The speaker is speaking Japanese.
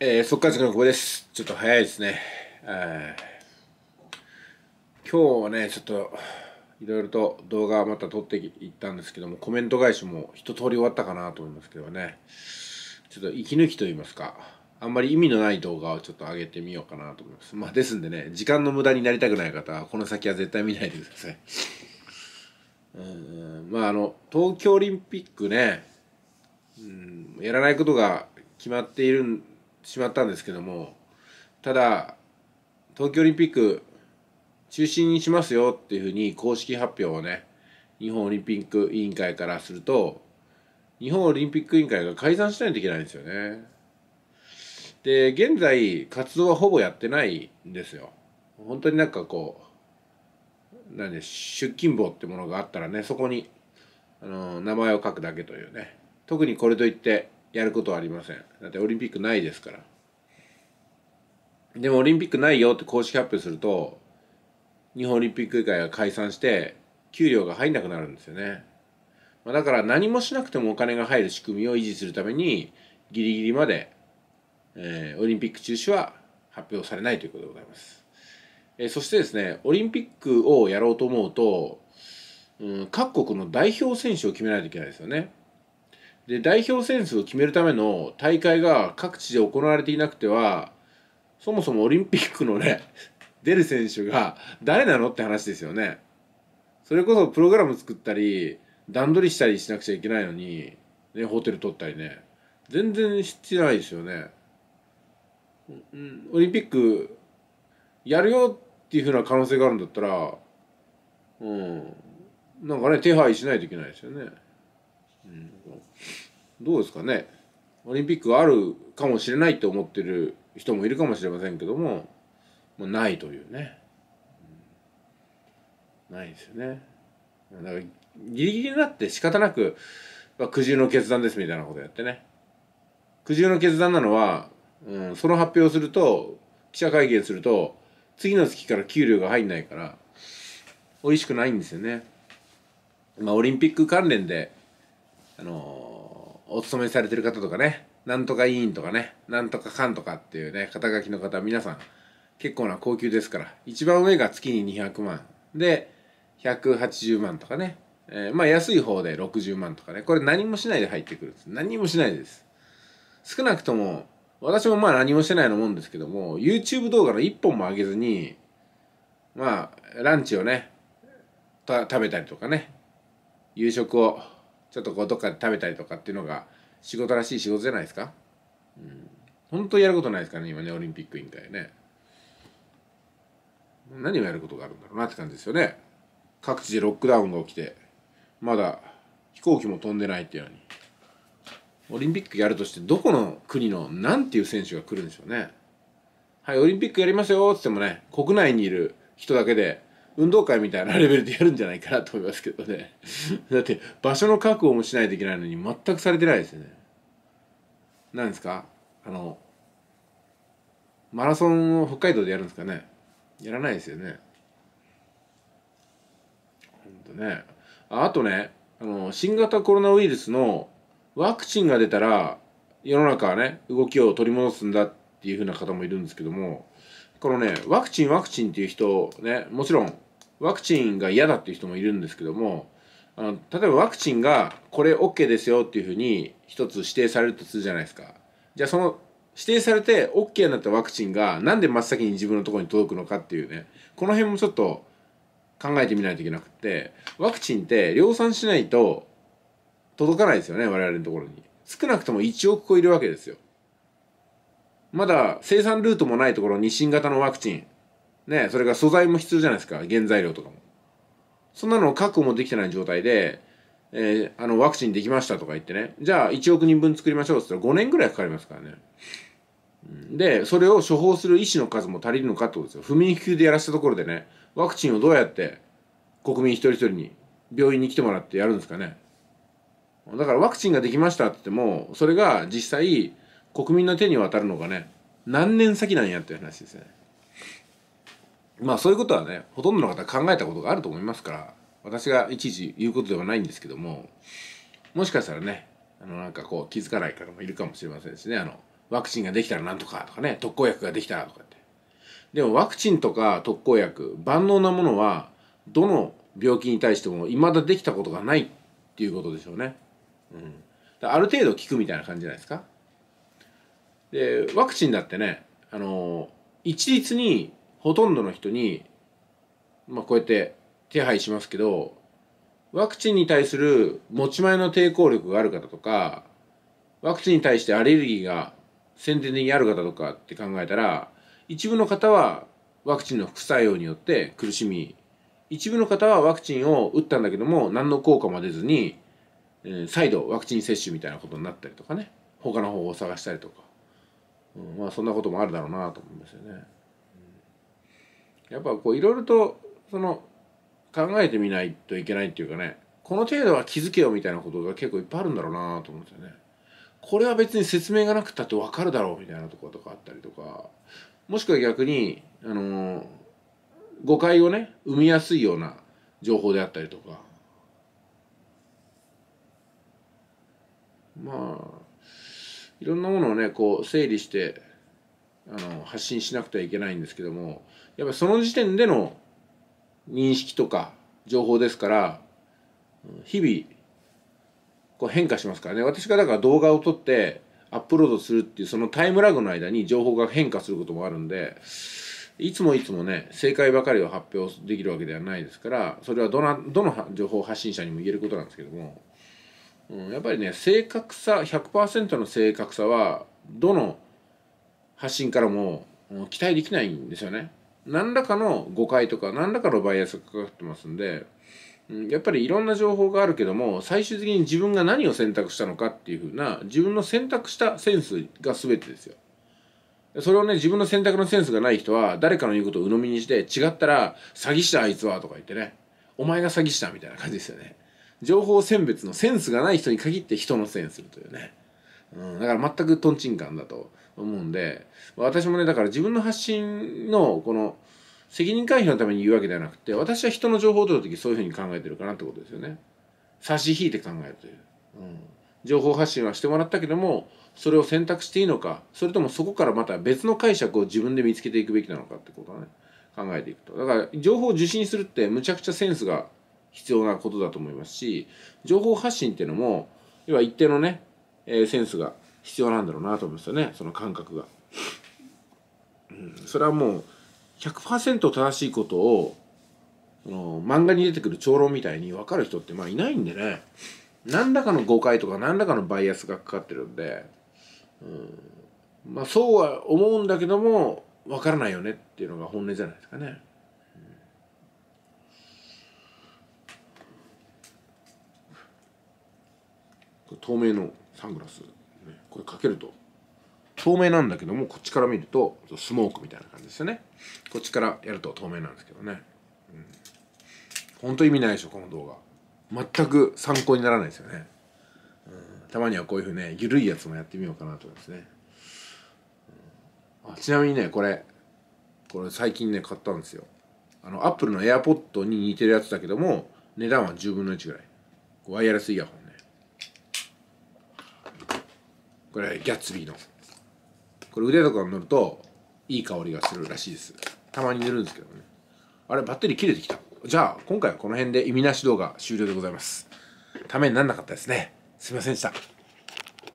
えー、速乾塾のここです。ちょっと早いですね。えー、今日はね、ちょっと、いろいろと動画また撮っていったんですけども、コメント返しも一通り終わったかなと思いますけどね、ちょっと息抜きと言いますか、あんまり意味のない動画をちょっと上げてみようかなと思います。まあ、ですんでね、時間の無駄になりたくない方は、この先は絶対見ないでください。うんまあ、あの、東京オリンピックね、うん、やらないことが決まっているんしまったんですけどもただ東京オリンピック中止にしますよっていうふうに公式発表をね日本オリンピック委員会からすると日本オリンピック委員会が解散しないといけないんですよね。で現在活動はほぼやってないんですよ。本当になんかこう何で出勤簿ってものがあったらねそこにあの名前を書くだけというね特にこれといってやることはありませんだってオリンピックないですからでもオリンピックないよって公式発表すると日本オリンピック委員会が解散して給料が入んなくなるんですよねだから何もしなくてもお金が入る仕組みを維持するためにギリギリまで、えー、オリンピック中止は発表されないということでございます、えー、そしてですねオリンピックをやろうと思うと、うん、各国の代表選手を決めないといけないですよねで代表選手を決めるための大会が各地で行われていなくてはそもそもオリンピックのね 出る選手が誰なのって話ですよね。それこそプログラム作ったり段取りしたりしなくちゃいけないのに、ね、ホテル取ったりね全然してないですよね。オリンピックやるよっていうふうな可能性があるんだったら、うん、なんかね手配しないといけないですよね。うん、どうですかねオリンピックあるかもしれないと思ってる人もいるかもしれませんけどももうないというね、ないですよねだからギリギリになって仕方なく、まあ、苦渋の決断ですみたいなことやってね苦渋の決断なのは、うん、その発表をすると記者会見すると次の月から給料が入んないから美味しくないんですよねまあオリンピック関連であのお勤めされてる方とかねなんとか委員とかねなんとかかんとかっていうね肩書きの方皆さん結構な高級ですから一番上が月に200万で180万とかね、えー、まあ安い方で60万とかねこれ何もしないで入ってくるんです何もしないです少なくとも私もまあ何もしてないなもんですけども YouTube 動画の1本も上げずにまあランチをね食べたりとかね夕食をちょっとこうどっかで食べたりとかっていうのが仕事らしい仕事じゃないですかうん本当やることないですからね今ねオリンピック委員会ね何をやることがあるんだろうなって感じですよね各地でロックダウンが起きてまだ飛行機も飛んでないっていうのにオリンピックやるとしてどこの国の何ていう選手が来るんでしょうねはいオリンピックやりますよっつってもね国内にいる人だけで運動会みたいなレベルでやるんじゃないかなと思いますけどね だって場所の確保もしないといけないのに全くされてないですよね何ですかあのマラソンを北海道でやるんですかねやらないですよねほんとねああとねあの新型コロナウイルスのワクチンが出たら世の中はね動きを取り戻すんだっていうふうな方もいるんですけどもこのねワクチンワクチンっていう人ねもちろんワクチンが嫌だっていう人もいるんですけどもあの例えばワクチンがこれ OK ですよっていうふうに一つ指定されるとするじゃないですかじゃあその指定されて OK になったワクチンがなんで真っ先に自分のところに届くのかっていうねこの辺もちょっと考えてみないといけなくてワクチンって量産しないと届かないですよね我々のところに少なくとも1億個いるわけですよまだ生産ルートもないところに新型のワクチンね、それが素材も必要じゃないですか原材料とかもそんなのを確保もできてない状態で、えー、あのワクチンできましたとか言ってねじゃあ1億人分作りましょうっつったら5年ぐらいかかりますからねでそれを処方する医師の数も足りるのかってことですよ不眠不休でやらせたところでねワクチンをどうやって国民一人一人に病院に来てもらってやるんですかねだからワクチンができましたって言ってもそれが実際国民の手に渡るのがね何年先なんやっていう話ですよね。まあそういうことはねほとんどの方考えたことがあると思いますから私がいちいち言うことではないんですけどももしかしたらねあのなんかこう気づかない方もいるかもしれませんしねあのワクチンができたらなんとかとかね特効薬ができたとかってでもワクチンとか特効薬万能なものはどの病気に対しても未だできたことがないっていうことでしょうね、うん、ある程度効くみたいな感じじゃないですかでワクチンだってねあの一律にほとんどの人に、まあ、こうやって手配しますけどワクチンに対する持ち前の抵抗力がある方とかワクチンに対してアレルギーが先天的にある方とかって考えたら一部の方はワクチンの副作用によって苦しみ一部の方はワクチンを打ったんだけども何の効果も出ずに、えー、再度ワクチン接種みたいなことになったりとかね他の方法を探したりとか、うん、まあそんなこともあるだろうなと思いますよね。やっぱこういろいろとその考えてみないといけないっていうかねこの程度は気づけよみたいなことが結構いっぱいあるんだろうなと思うんですよね。これは別に説明がなくたって分かるだろうみたいなところとかあったりとかもしくは逆に、あのー、誤解をね生みやすいような情報であったりとかまあいろんなものをねこう整理してあの発信しなくてはいけないんですけどもやっぱその時点での認識とか情報ですから日々こう変化しますからね私がだから動画を撮ってアップロードするっていうそのタイムラグの間に情報が変化することもあるんでいつもいつもね正解ばかりを発表できるわけではないですからそれはどなどの情報発信者にも言えることなんですけども、うん、やっぱりね正確さ100%の正確さはどの発信からも期待できないんですよね。何らかの誤解とか何らかのバイアスがかかってますんでやっぱりいろんな情報があるけども最終的に自分が何を選択したのかっていうふうな自分の選択したセンスが全てですよ。それをね自分の選択のセンスがない人は誰かの言うことを鵜呑みにして違ったら「詐欺したあいつは」とか言ってね「お前が詐欺した」みたいな感じですよね。情報選別のセンスがない人に限って人のせいにするというね。うん、だから全くとんちんかんだと思うんで私もねだから自分の発信のこの責任回避のために言うわけではなくて私は人の情報を取る時そういうふうに考えてるかなってことですよね差し引いて考えるという、うん、情報発信はしてもらったけどもそれを選択していいのかそれともそこからまた別の解釈を自分で見つけていくべきなのかってことはね考えていくとだから情報を受信するってむちゃくちゃセンスが必要なことだと思いますし情報発信っていうのも要は一定のね、えー、センスが必要なんだろうなと思いますよねその感覚が、うん、それはもう100%正しいことをの漫画に出てくる長老みたいに分かる人ってまあいないんでね何らかの誤解とか何らかのバイアスがかかってるんで、うん、まあそうは思うんだけども分からないよねっていうのが本音じゃないですかね。うん、透明のサングラスこれかけると透明なんだけどもこっちから見るとスモークみたいな感じですよねこっちからやると透明なんですけどね、うん、ほんと意味ないでしょこの動画全く参考にならないですよね、うん、たまにはこういうふうね緩いやつもやってみようかなと思いますね、うん、あちなみにねこれこれ最近ね買ったんですよあのアップルの AirPod に似てるやつだけども値段は10分の1ぐらいワイヤレスイヤホンこれギャッツビーのこれ腕とかに塗るといい香りがするらしいですたまに塗るんですけどねあれバッテリー切れてきたじゃあ今回はこの辺で意味なし動画終了でございますためになんなかったですねすいませんでした